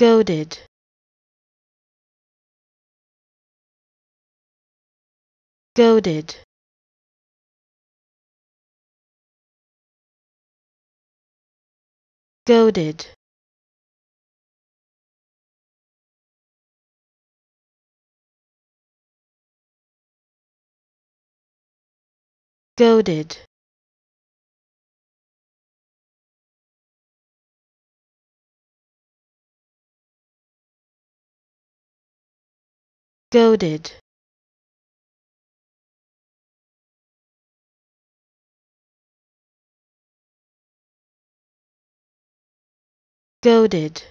goaded goaded goaded goaded goaded goaded